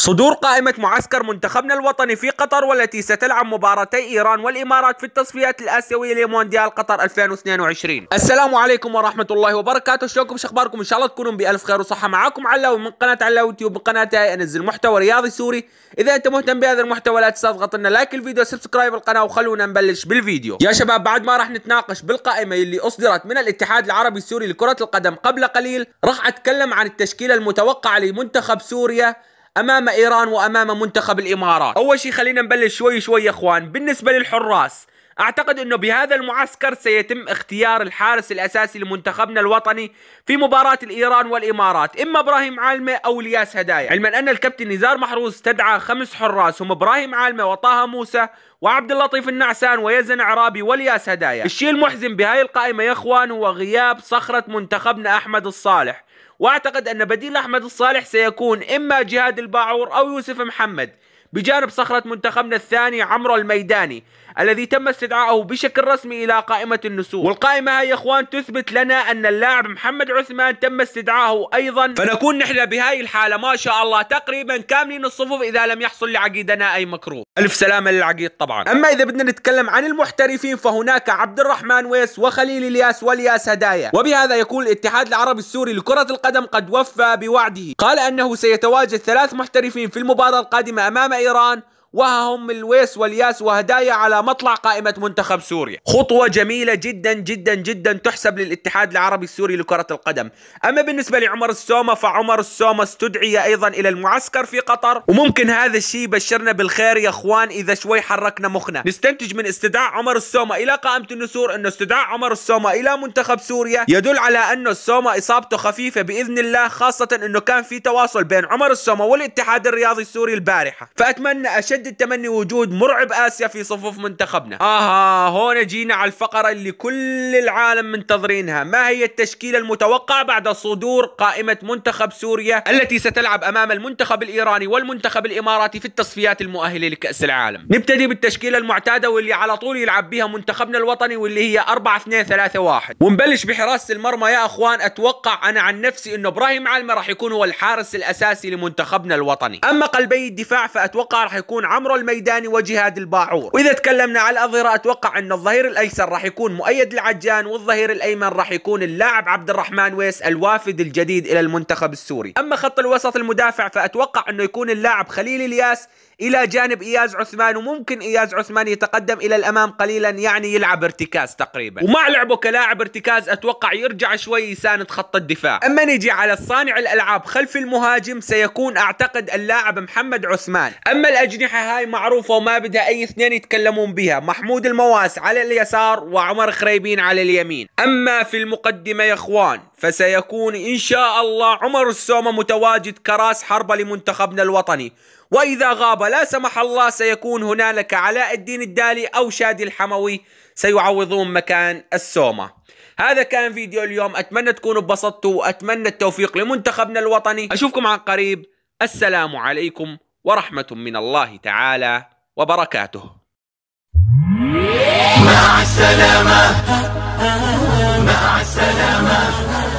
صدور قائمة معسكر منتخبنا الوطني في قطر والتي ستلعب مباراتي إيران والإمارات في التصفيات الآسيوية لمونديال قطر 2022 السلام عليكم ورحمة الله وبركاته شلونكم شخباركم إن شاء الله تكونون بألف خير وصحة معاكم علاوي من قناة علاوي يوتيوب من أنزل محتوى رياضي سوري إذا أنت مهتم بهذا المحتوى لا تنسى تضغط لنا لايك الفيديو سبسكرايب القناة وخلونا نبلش بالفيديو يا شباب بعد ما راح نتناقش بالقائمة اللي أصدرت من الاتحاد العربي السوري لكرة القدم قبل قليل راح أتكلم عن التشكيلة المتوقعة لمنتخب سوريا امام ايران وامام منتخب الامارات اول شيء خلينا نبلش شوي شوي يا اخوان بالنسبه للحراس اعتقد انه بهذا المعسكر سيتم اختيار الحارس الاساسي لمنتخبنا الوطني في مباراة الايران والامارات اما ابراهيم عالمة او الياس هدايا علما ان الكابتن نزار محروز استدعى خمس حراس هم ابراهيم عالمة وطه موسى وعبد اللطيف النعسان ويزن عرابي والياس هدايا الشيء المحزن بهاي القائمة يا اخوان هو غياب صخرة منتخبنا احمد الصالح واعتقد ان بديل احمد الصالح سيكون اما جهاد الباعور او يوسف محمد بجانب صخرة منتخبنا الثاني عمرو الميداني الذي تم استدعائه بشكل رسمي إلى قائمة النسور والقائمة هاي يا إخوان تثبت لنا أن اللاعب محمد عثمان تم استدعائه أيضا فنكون نحن بهاي الحالة ما شاء الله تقريبا كاملين الصفوف إذا لم يحصل لعقيدنا أي مكروه ألف سلامة للعقيد طبعا أما إذا بدنا نتكلم عن المحترفين فهناك عبد الرحمن ويس وخليل الياس والياس هدايا وبهذا يكون الاتحاد العربي السوري لكرة القدم قد وفى بوعده قال أنه سيتواجد ثلاث محترفين في المباراة القادمة أمام إيران وها هم الويس والياس وهدايا على مطلع قائمة منتخب سوريا خطوة جميلة جدا جدا جدا تحسب للاتحاد العربي السوري لكرة القدم أما بالنسبة لعمر السومة فعمر السومة استدعي أيضا إلى المعسكر في قطر وممكن هذا الشيء يبشرنا بالخير يا إخوان إذا شوي حركنا مخنا نستنتج من استدعاء عمر السومة إلى قائمة النسور أنه استدعاء عمر السومة إلى منتخب سوريا يدل على أنه السومة إصابته خفيفة بإذن الله خاصة أنه كان في تواصل بين عمر السومة والاتحاد الرياضي السوري البارحة فأتمنى أشد اشد التمني وجود مرعب اسيا في صفوف منتخبنا اها هون جينا على الفقره اللي كل العالم منتظرينها ما هي التشكيله المتوقعه بعد صدور قائمه منتخب سوريا التي ستلعب امام المنتخب الايراني والمنتخب الاماراتي في التصفيات المؤهله لكاس العالم نبتدي بالتشكيله المعتاده واللي على طول يلعب بها منتخبنا الوطني واللي هي 4 2 3 1 ونبلش بحراسه المرمى يا اخوان اتوقع انا عن نفسي انه ابراهيم علمه راح يكون هو الحارس الاساسي لمنتخبنا الوطني اما قلبي الدفاع فاتوقع راح يكون عمرو الميداني وجهاد الباعور واذا تكلمنا على الاظهره اتوقع ان الظهير الايسر راح يكون مؤيد العجان والظهير الايمن راح يكون اللاعب عبد الرحمن ويس الوافد الجديد الى المنتخب السوري اما خط الوسط المدافع فاتوقع انه يكون اللاعب خليل الياس الى جانب اياز عثمان وممكن اياز عثمان يتقدم الى الامام قليلا يعني يلعب ارتكاز تقريبا ومع لعبه كلاعب ارتكاز اتوقع يرجع شوي يساند خط الدفاع اما نجي على صانع الالعاب خلف المهاجم سيكون اعتقد اللاعب محمد عثمان اما الاجنحه هاي معروفه وما بدها اي اثنين يتكلمون بها محمود المواس على اليسار وعمر خريبين على اليمين اما في المقدمه يا اخوان فسيكون ان شاء الله عمر السومه متواجد كراس حربه لمنتخبنا الوطني وإذا غاب لا سمح الله سيكون هنالك علاء الدين الدالي أو شادي الحموي سيعوضون مكان السومة هذا كان فيديو اليوم أتمنى تكونوا انبسطتوا وأتمنى التوفيق لمنتخبنا الوطني أشوفكم عن قريب السلام عليكم ورحمة من الله تعالى وبركاته مع السلامة مع السلامة